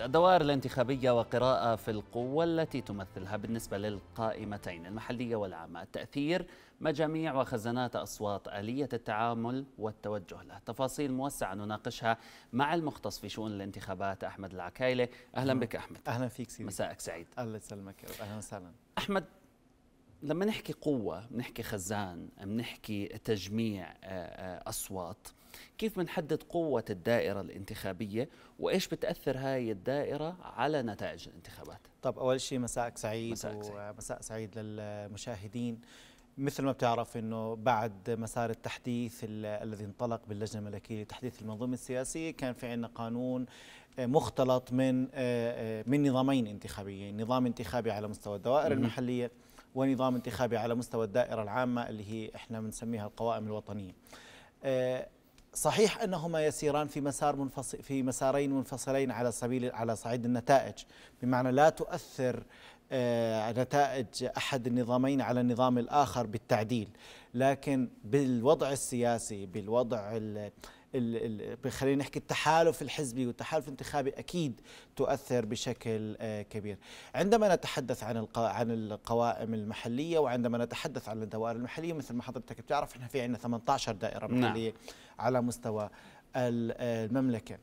الدوائر الانتخابية وقراءة في القوة التي تمثلها بالنسبة للقائمتين المحلية والعامة التأثير مجاميع وخزانات أصوات آلية التعامل والتوجه لها تفاصيل موسعة نناقشها مع المختص في شؤون الانتخابات أحمد العكايلة أهلا بك أحمد أهلا فيك سيدي مساءك سعيد الله يسلمك أهلا وسهلا أحمد لما نحكي قوة بنحكي خزان بنحكي تجميع آه، آه، أصوات كيف بنحدد قوة الدائرة الانتخابية وإيش بتأثر هاي الدائرة على نتائج الانتخابات طب أول شيء مساءك سعيد مساءك سعيد. ومساء سعيد للمشاهدين مثل ما بتعرف انه بعد مسار التحديث الذي انطلق باللجنه الملكيه لتحديث المنظومه السياسيه كان في عندنا قانون آه، مختلط من آه، آه، من نظامين انتخابيين، نظام انتخابي على مستوى الدوائر المحليه ونظام انتخابي على مستوى الدائره العامه اللي هي احنا بنسميها القوائم الوطنيه. صحيح انهما يسيران في مسار منفصل في مسارين منفصلين على سبيل على صعيد النتائج بمعنى لا تؤثر آه، نتائج احد النظامين على النظام الاخر بالتعديل لكن بالوضع السياسي بالوضع خلينا نحكي التحالف الحزبي والتحالف الانتخابي اكيد تؤثر بشكل آه، كبير. عندما نتحدث عن عن القوائم المحليه وعندما نتحدث عن الدوائر المحليه مثل ما حضرتك بتعرف احنا في عندنا 18 دائره نعم. محليه نعم. على مستوى المملكه.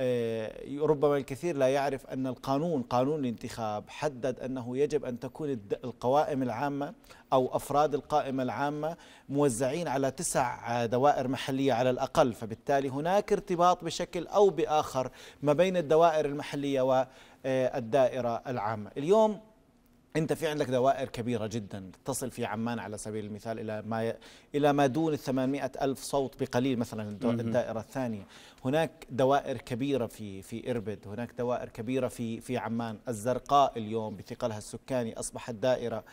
آه، ربما الكثير لا يعرف أن القانون قانون الانتخاب حدد أنه يجب أن تكون القوائم العامة أو أفراد القائمة العامة موزعين على تسع دوائر محلية على الأقل فبالتالي هناك ارتباط بشكل أو بآخر ما بين الدوائر المحلية والدائرة العامة اليوم انت في عندك دوائر كبيره جدا تصل في عمان على سبيل المثال الى ما ي... الى ما دون ال 800 الف صوت بقليل مثلا الدائره الثانيه هناك دوائر كبيره في في اربد هناك دوائر كبيره في في عمان الزرقاء اليوم بثقلها السكاني اصبحت دائره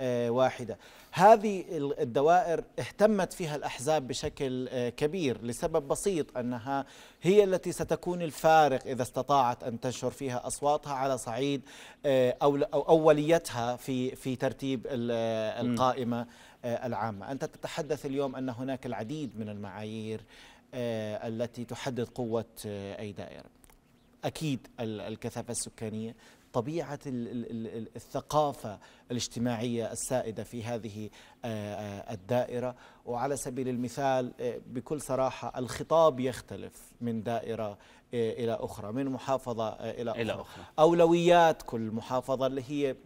آه، واحدة هذه الدوائر اهتمت فيها الأحزاب بشكل آه، كبير لسبب بسيط أنها هي التي ستكون الفارق إذا استطاعت أن تنشر فيها أصواتها على صعيد آه، أو أوليتها في في ترتيب القائمة العامة أنت تتحدث اليوم أن هناك العديد من المعايير التي تحدد قوة أي دائرة أكيد الكثافة السكانية طبيعة الثقافة الاجتماعية السائدة في هذه آه، آه، الدائرة وعلى سبيل المثال آه، بكل صراحة الخطاب يختلف من دائرة إلى أخرى من محافظة إلى أخرى, إلى أخرى. أولويات كل محافظة اللي هي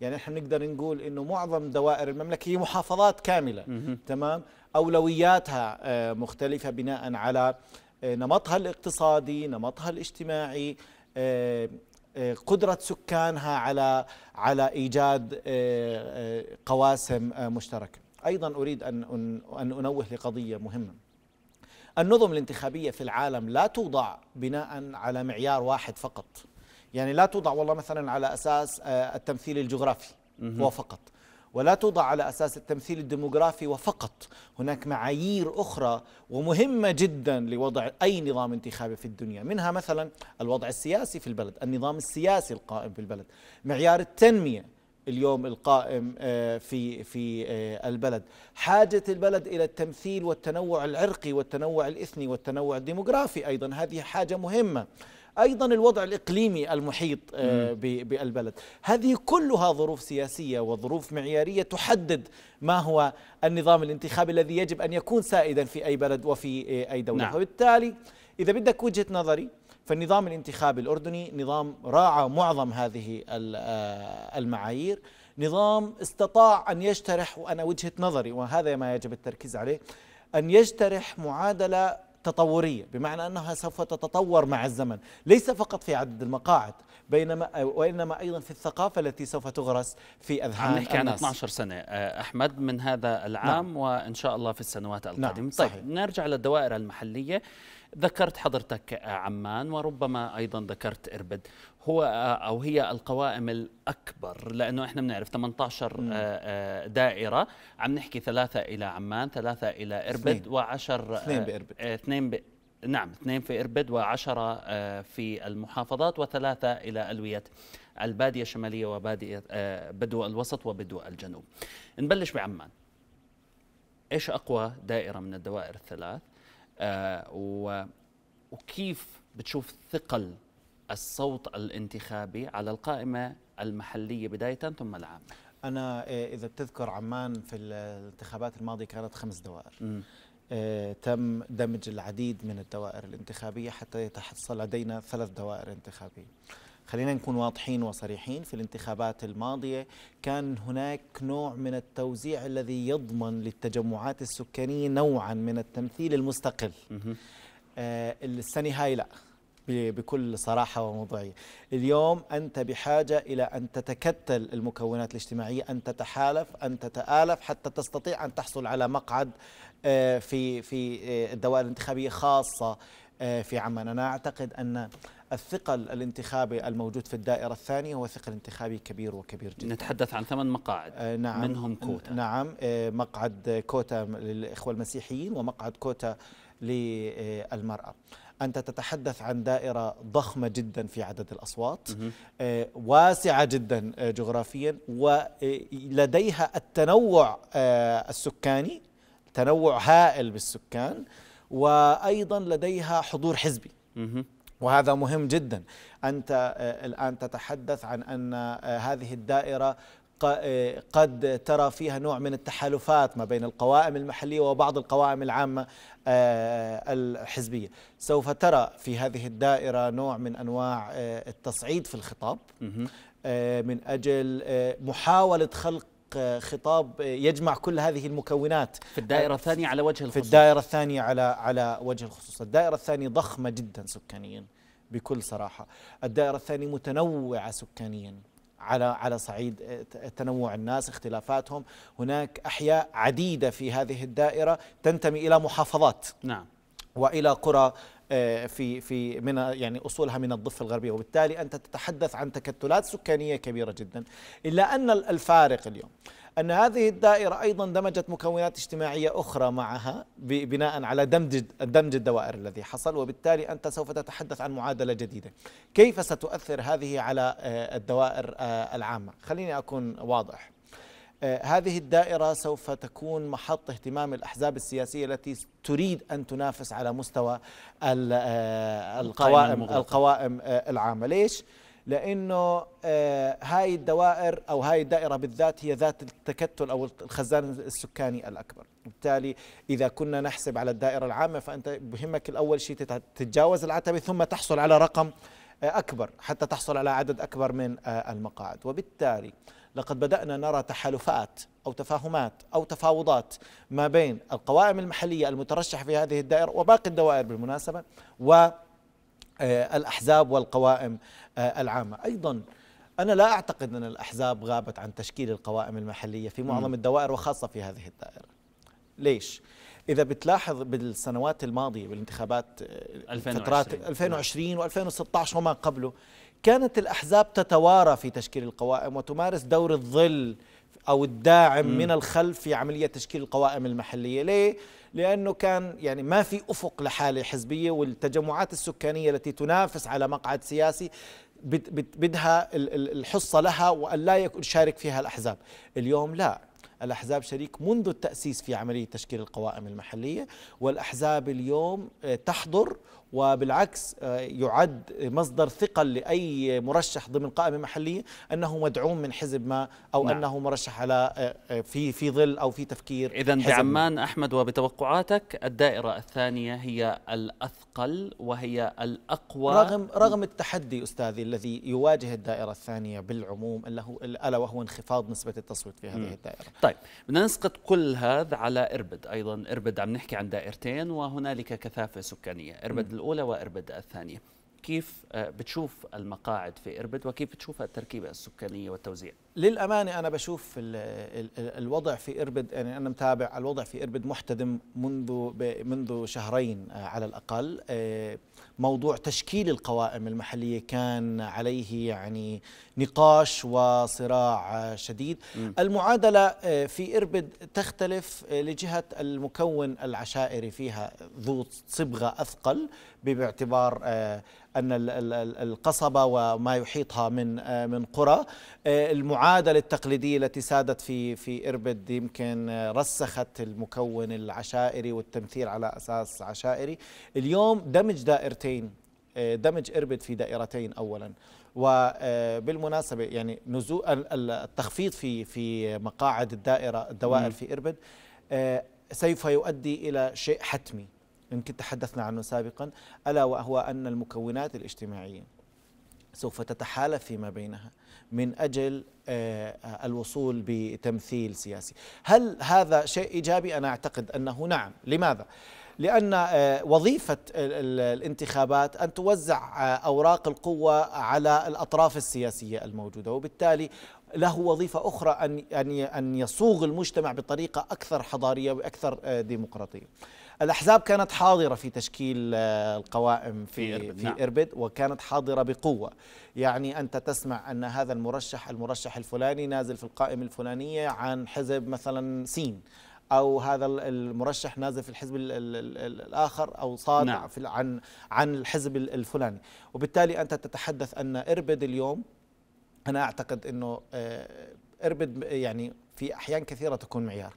يعني احنا نقدر نقول انه معظم دوائر المملكه هي محافظات كامله مه. تمام اولوياتها مختلفه بناء على نمطها الاقتصادي نمطها الاجتماعي قدرة سكانها على على إيجاد آه، آه، قواسم آه، مشتركة أيضا أريد أن أن أنوه لقضية مهمة النظم الانتخابية في العالم لا توضع بناء على معيار واحد فقط يعني لا توضع والله مثلا على أساس التمثيل الجغرافي هو فقط ولا توضع على أساس التمثيل الديموغرافي وفقط هناك معايير أخرى ومهمة جدا لوضع أي نظام انتخابي في الدنيا منها مثلا الوضع السياسي في البلد النظام السياسي القائم في البلد معيار التنمية اليوم القائم آه، في في آه، البلد حاجة البلد إلى التمثيل والتنوع العرقي والتنوع الإثني والتنوع الديموغرافي أيضا هذه حاجة مهمة أيضا الوضع الإقليمي المحيط آه، بالبلد هذه كلها ظروف سياسية وظروف معيارية تحدد ما هو النظام الانتخابي الذي يجب أن يكون سائدا في أي بلد وفي آه، أي دولة نعم. وبالتالي إذا بدك وجهة نظري فالنظام الانتخابي الأردني نظام راعى معظم هذه آه، المعايير نظام استطاع أن يجترح وأنا وجهة نظري وهذا ما يجب التركيز عليه أن يجترح معادلة تطورية بمعنى أنها سوف تتطور مع الزمن ليس فقط في عدد المقاعد بينما وإنما أيضا في الثقافة التي سوف تغرس في أذهان عم نحكي عن 12 سنة آه، أحمد من هذا العام نعم. وإن شاء الله في السنوات القادمة نعم. طيب صحيح. نرجع للدوائر المحلية ذكرت حضرتك آه، عمان وربما ايضا ذكرت اربد هو آه، او هي القوائم الاكبر لانه احنا بنعرف 18 آه، دائره عم نحكي ثلاثه الى عمان ثلاثه الى اربد و10 اثنين باربد اثنين ب... نعم اثنين في اربد وعشرة في المحافظات وثلاثة إلى ألوية البادية الشمالية وبادية بدو الوسط وبدو الجنوب نبلش بعمان إيش أقوى دائرة من الدوائر الثلاث آه، وكيف بتشوف ثقل الصوت الانتخابي على القائمة المحلية بداية ثم العامة أنا آه، إذا بتذكر عمان في الانتخابات الماضية كانت خمس دوائر م. آه، تم دمج العديد من الدوائر الانتخابية حتى يتحصل لدينا ثلاث دوائر انتخابية خلينا نكون واضحين وصريحين في الانتخابات الماضية كان هناك نوع من التوزيع الذي يضمن للتجمعات السكانية نوعا من التمثيل المستقل آه السنة هاي لا بكل صراحة وموضوعية اليوم أنت بحاجة إلى أن تتكتل المكونات الاجتماعية أن تتحالف أن تتآلف حتى تستطيع أن تحصل على مقعد آه، في في آه، الدوائر الانتخابية خاصة آه، في عمان أنا أعتقد أن الثقل الانتخابي الموجود في الدائرة الثانية هو ثقل انتخابي كبير وكبير جدا نتحدث عن ثمان مقاعد آه، نعم منهم كوتا نعم آه، مقعد كوتا للإخوة المسيحيين ومقعد كوتا للمرأة أنت تتحدث عن دائرة ضخمة جدا في عدد الأصوات آه، واسعة جدا جغرافيا ولديها التنوع السكاني تنوع هائل بالسكان وأيضا لديها حضور حزبي وهذا مهم جدا أنت آه، الآن تتحدث عن أن آه، هذه الدائرة آه، قد ترى فيها نوع من التحالفات ما بين القوائم المحلية وبعض القوائم العامة الحزبية سوف ترى في هذه الدائرة نوع من أنواع التصعيد في الخطاب من أجل محاولة خلق آه، خطاب آه، يجمع كل هذه المكونات في الدائرة آه، الثانية على وجه الخصوص في الدائرة الثانية على على وجه الخصوص الدائرة الثانية ضخمة جدا سكانيا بكل صراحة الدائرة الثانية متنوعة سكانيا على على صعيد تنوع الناس اختلافاتهم هناك أحياء عديدة في هذه الدائرة تنتمي إلى محافظات نعم وإلى قرى آه، في في من يعني اصولها من الضفه الغربيه وبالتالي انت تتحدث عن تكتلات سكانيه كبيره جدا الا ان الفارق اليوم أن هذه الدائرة أيضا دمجت مكونات اجتماعية أخرى معها بناء على دمج دمج الدوائر الذي حصل وبالتالي أنت سوف تتحدث عن معادلة جديدة كيف ستؤثر هذه على آه، الدوائر آه، العامة خليني أكون واضح آه، هذه الدائرة سوف تكون محط اهتمام الأحزاب السياسية التي تريد أن تنافس على مستوى آه، القوائم, القوائم آه، العامة ليش؟ لانه هاي الدوائر او هاي الدائره بالذات هي ذات التكتل او الخزان السكاني الاكبر بالتالي اذا كنا نحسب على الدائره العامه فانت بهمك الاول شيء تتجاوز العتبه ثم تحصل على رقم أكبر حتى تحصل على عدد أكبر من آه، المقاعد وبالتالي لقد بدأنا نرى تحالفات أو تفاهمات أو تفاوضات ما بين القوائم المحلية المترشحة في هذه الدائرة وباقي الدوائر بالمناسبة والأحزاب آه، والقوائم آه، العامة أيضا أنا لا أعتقد أن الأحزاب غابت عن تشكيل القوائم المحلية في معظم الدوائر وخاصة في هذه الدائرة ليش؟ اذا بتلاحظ بالسنوات الماضيه بالانتخابات 2020 فترات 2020 و2016 وما قبله كانت الاحزاب تتوارى في تشكيل القوائم وتمارس دور الظل او الداعم م. من الخلف في عمليه تشكيل القوائم المحليه ليه لانه كان يعني ما في افق لحاله حزبيه والتجمعات السكانيه التي تنافس على مقعد سياسي بدها الحصه لها وان لا يشارك فيها الاحزاب اليوم لا الأحزاب شريك منذ التأسيس في عملية تشكيل القوائم المحلية والأحزاب اليوم آه، تحضر وبالعكس آه، يعد مصدر ثقل لأي مرشح ضمن قائمة محلية أنه مدعوم من حزب ما أو نعم. أنه مرشح على آه، آه، في في ظل أو في تفكير إذا بعمان أحمد وبتوقعاتك الدائرة الثانية هي الأثقل وهي الأقوى رغم رغم التحدي أستاذي الذي يواجه الدائرة الثانية بالعموم ألا وهو انخفاض نسبة التصويت في هذه الدائرة طيب بدنا نسقط كل هذا على إربد أيضا إربد عم نحكي عن دائرتين وهنالك كثافة سكانية إربد الأولى وإربد الثانية كيف آه، بتشوف المقاعد في إربد وكيف بتشوف التركيبة السكانية والتوزيع للأمانة أنا بشوف الوضع في إربد يعني أنا متابع الوضع في إربد محتدم منذ منذ شهرين آه، على الأقل آه، موضوع تشكيل القوائم المحلية كان عليه يعني نقاش وصراع شديد م. المعادلة في إربد تختلف لجهة المكون العشائري فيها ذو صبغة أثقل باعتبار آه، ان القصبه وما يحيطها من آه، من قرى آه، المعادله التقليديه التي سادت في في اربد يمكن رسخت المكون العشائري والتمثيل على اساس عشائري اليوم دمج دائرتين دمج اربد في دائرتين اولا وبالمناسبه يعني نزول التخفيض في في مقاعد الدائره الدوائر في اربد سوف يؤدي الى شيء حتمي يمكن تحدثنا عنه سابقا ألا وهو أن المكونات الاجتماعية سوف تتحالف فيما بينها من أجل آه، الوصول بتمثيل سياسي هل هذا شيء إيجابي؟ أنا أعتقد أنه نعم لماذا؟ لأن آه، وظيفة الانتخابات أن توزع آه، أوراق القوة على الأطراف السياسية الموجودة وبالتالي له وظيفة أخرى أن أن يصوغ المجتمع بطريقة أكثر حضارية وأكثر ديمقراطية الأحزاب كانت حاضرة في تشكيل آه، القوائم في, في, إربد. في نعم. إربد وكانت حاضرة بقوة يعني أنت تسمع أن هذا المرشح المرشح الفلاني نازل في القائمة الفلانية عن حزب مثلا سين او هذا المرشح نازل في الحزب الاخر او صاد نعم. في عن عن الحزب الفلاني وبالتالي انت تتحدث ان اربد اليوم انا اعتقد انه اربد آه، يعني في احيان كثيره تكون معيار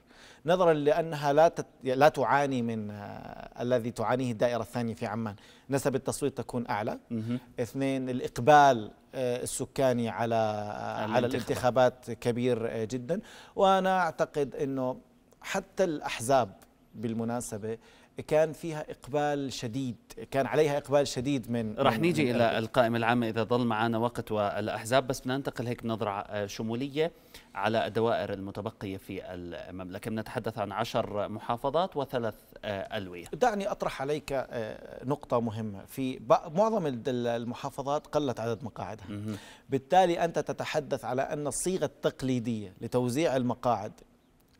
نظرا لانها لا تت... لا تعاني من آه، الذي تعانيه الدائره الثانيه في عمان، نسب التصويت تكون اعلى. مه. اثنين الاقبال آه، السكاني على آه، على الانتخابات كبير جدا، وانا اعتقد انه حتى الاحزاب بالمناسبه كان فيها إقبال شديد كان عليها إقبال شديد من رح من نيجي من إلى القائمة العامة إذا ظل معنا وقت والأحزاب بس بدنا ننتقل هيك بنظره آه، شمولية على الدوائر المتبقية في المملكة بنتحدث عن عشر محافظات وثلاث آه، ألوية دعني أطرح عليك آه، نقطة مهمة في معظم المحافظات قلت عدد مقاعدها بالتالي أنت تتحدث على أن الصيغة التقليدية لتوزيع المقاعد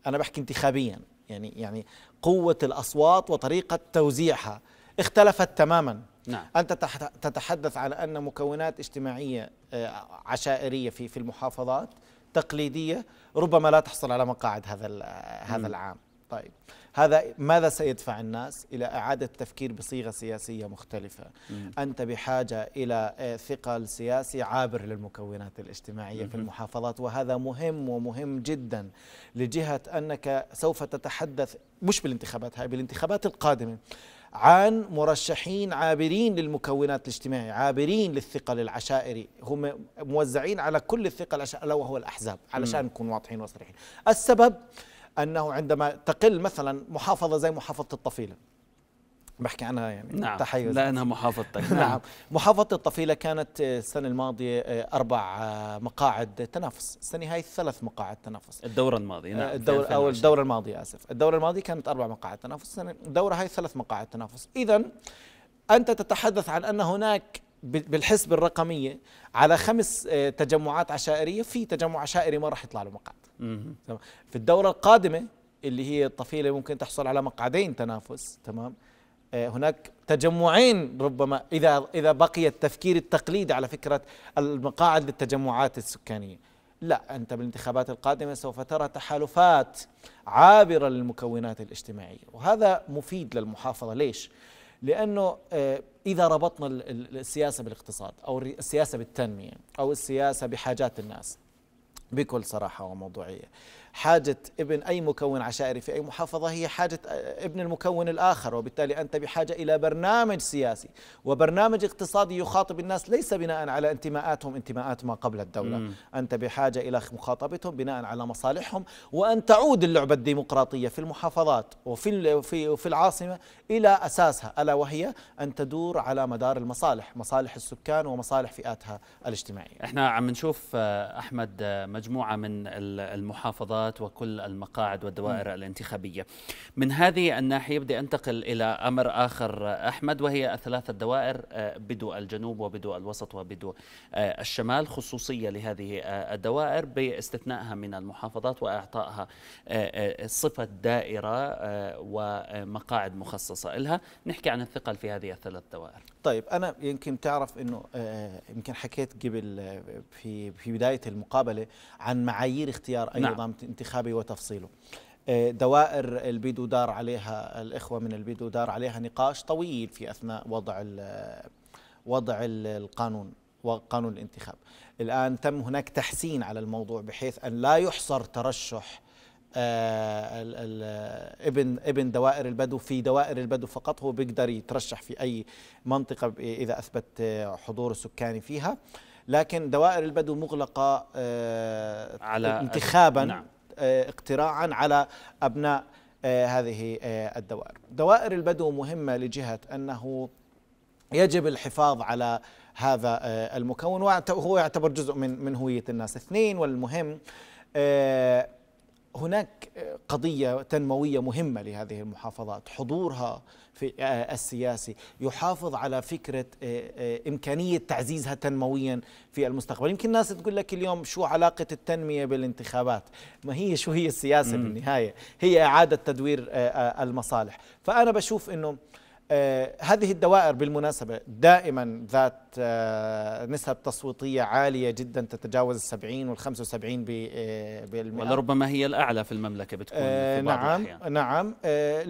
أنا بحكي انتخابياً يعني يعني قوة الأصوات وطريقة توزيعها اختلفت تماما نعم. أنت تتحدث عن أن مكونات اجتماعية آه، عشائرية في المحافظات تقليدية ربما لا تحصل على مقاعد هذا هذا العام طيب هذا ماذا سيدفع الناس الى اعاده التفكير بصيغه سياسيه مختلفه مم. انت بحاجه الى آه، ثقل سياسي عابر للمكونات الاجتماعيه مم. في المحافظات وهذا مهم ومهم جدا لجهه انك سوف تتحدث مش بالانتخابات هاي بالانتخابات القادمه عن مرشحين عابرين للمكونات الاجتماعية عابرين للثقل العشائري هم موزعين على كل الثقل العشائري وهو الأحزاب علشان نكون واضحين وصريحين السبب أنه عندما تقل مثلا محافظة زي محافظة الطفيلة بحكي عنها يعني نعم تحيز لأنها محافظتك نعم. نعم محافظة الطفيلة كانت السنة الماضية أربع مقاعد تنافس السنة هاي ثلاث مقاعد تنافس الدورة الماضية نعم آه، الدور أو الدورة الماضية آسف الدورة الماضية كانت أربع مقاعد تنافس السنة الدورة هاي ثلاث مقاعد تنافس إذا أنت تتحدث عن أن هناك بالحسبة الرقمية على خمس آه، تجمعات عشائرية في تجمع عشائري ما راح يطلع له مقعد تمام في الدوره القادمه اللي هي الطفيله ممكن تحصل على مقعدين تنافس تمام آه، هناك تجمعين ربما اذا اذا بقي التفكير التقليدي على فكره المقاعد للتجمعات السكانيه لا انت بالانتخابات القادمه سوف ترى تحالفات عابره للمكونات الاجتماعيه وهذا مفيد للمحافظه ليش لانه آه، اذا ربطنا السياسه بالاقتصاد او السياسه بالتنميه او السياسه بحاجات الناس بكل صراحة وموضوعية حاجة ابن أي مكون عشائري في أي محافظة هي حاجة ابن المكون الآخر وبالتالي أنت بحاجة إلى برنامج سياسي وبرنامج اقتصادي يخاطب الناس ليس بناء على انتماءاتهم انتماءات ما قبل الدولة مم. أنت بحاجة إلى مخاطبتهم بناء على مصالحهم وأن تعود اللعبة الديمقراطية في المحافظات وفي في في العاصمة إلى أساسها ألا وهي أن تدور على مدار المصالح مصالح السكان ومصالح فئاتها الاجتماعية احنا عم نشوف آه، أحمد آه، مجموعة من المحافظات السلطات وكل المقاعد والدوائر م. الانتخابية من هذه الناحية بدي أنتقل إلى أمر آخر أحمد وهي الثلاثة الدوائر آه، بدو الجنوب وبدو الوسط وبدو آه، الشمال خصوصية لهذه آه، الدوائر باستثنائها من المحافظات وإعطائها صفة دائرة ومقاعد مخصصة لها نحكي عن الثقل في هذه الثلاث دوائر طيب انا يمكن تعرف انه آه، آه، يمكن حكيت قبل آه، في في بدايه المقابله عن معايير اختيار اي نعم. نظام انتخابي وتفصيله دوائر البيدو دار عليها الاخوه من البيدو دار عليها نقاش طويل في اثناء وضع ال وضع القانون وقانون الانتخاب الان تم هناك تحسين على الموضوع بحيث ان لا يحصر ترشح آه، ابن ابن دوائر البدو في دوائر البدو فقط هو بيقدر يترشح في اي منطقه اذا اثبت آه، حضور سكاني فيها لكن دوائر البدو مغلقه آه، على انتخابا نعم. اقتراعا على ابناء هذه الدوائر دوائر البدو مهمه لجهه انه يجب الحفاظ على هذا المكون وهو يعتبر جزء من من هويه الناس اثنين والمهم هناك قضية تنموية مهمة لهذه المحافظات حضورها في السياسي يحافظ على فكرة آه، آه، إمكانية تعزيزها تنمويا في المستقبل يمكن الناس تقول لك اليوم شو علاقة التنمية بالانتخابات ما هي شو هي السياسة بالنهاية هي إعادة تدوير آه، المصالح فأنا بشوف أنه آه، هذه الدوائر بالمناسبة دائما ذات آه، نسب تصويتية عالية جدا تتجاوز السبعين والخمسة وسبعين آه، بالمئة ولربما هي الأعلى في المملكة بتكون في بعض نعم الأحيان. نعم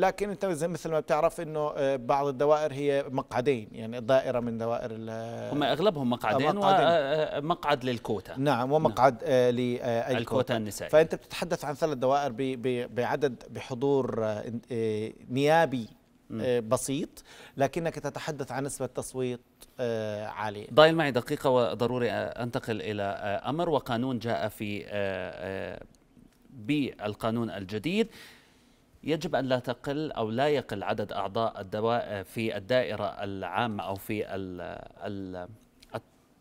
لكن أنت مثل ما بتعرف أنه بعض الدوائر هي مقعدين يعني دائرة من دوائر هم أغلبهم مقعدين, مقعدين. ومقعد للكوتا نعم, نعم. ومقعد نعم. للكوتا النسائي النسائية فأنت بتتحدث عن ثلاث دوائر بعدد بحضور نيابي آه، بسيط لكنك تتحدث عن نسبة تصويت آه، عالية ضايل معي دقيقة وضروري آه، أنتقل إلى أمر وقانون جاء في بالقانون الجديد يجب أن لا تقل أو لا يقل عدد أعضاء الدواء في الدائرة العامة أو في ال ال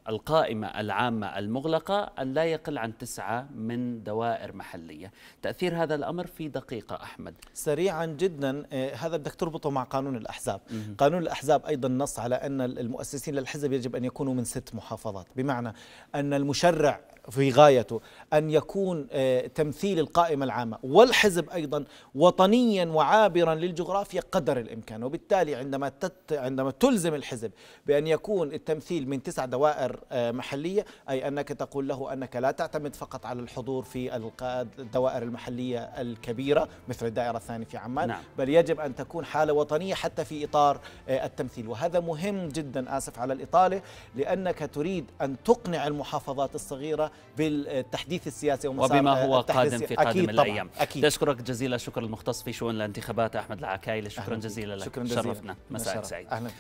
القائمة العامة المغلقة أن لا يقل عن تسعة من دوائر محلية تأثير هذا الأمر في دقيقة أحمد سريعا جدا آه، هذا بدك تربطه مع قانون الأحزاب مم. قانون الأحزاب أيضا نص على أن المؤسسين للحزب يجب أن يكونوا من ست محافظات بمعنى أن المشرع في غايته أن يكون آه، تمثيل القائمة العامة والحزب أيضا وطنيا وعابرا للجغرافيا قدر الإمكان وبالتالي عندما, تت عندما تلزم الحزب بأن يكون التمثيل من تسع دوائر آه، محلية أي أنك تقول له أنك لا تعتمد فقط على الحضور في الدوائر المحلية الكبيرة مثل الدائرة الثانية في عمان نعم. بل يجب أن تكون حالة وطنية حتى في إطار آه، التمثيل وهذا مهم جدا آسف على الإطالة لأنك تريد أن تقنع المحافظات الصغيرة بالتحديث السياسي ومسار وبما هو قادم في قادم أكيد الايام أكيد. اشكرك جزيل الشكر المختص في شؤون الانتخابات احمد العكايلي شكرا جزيلا لك شكرا جزيلا مساء سعيد أهلا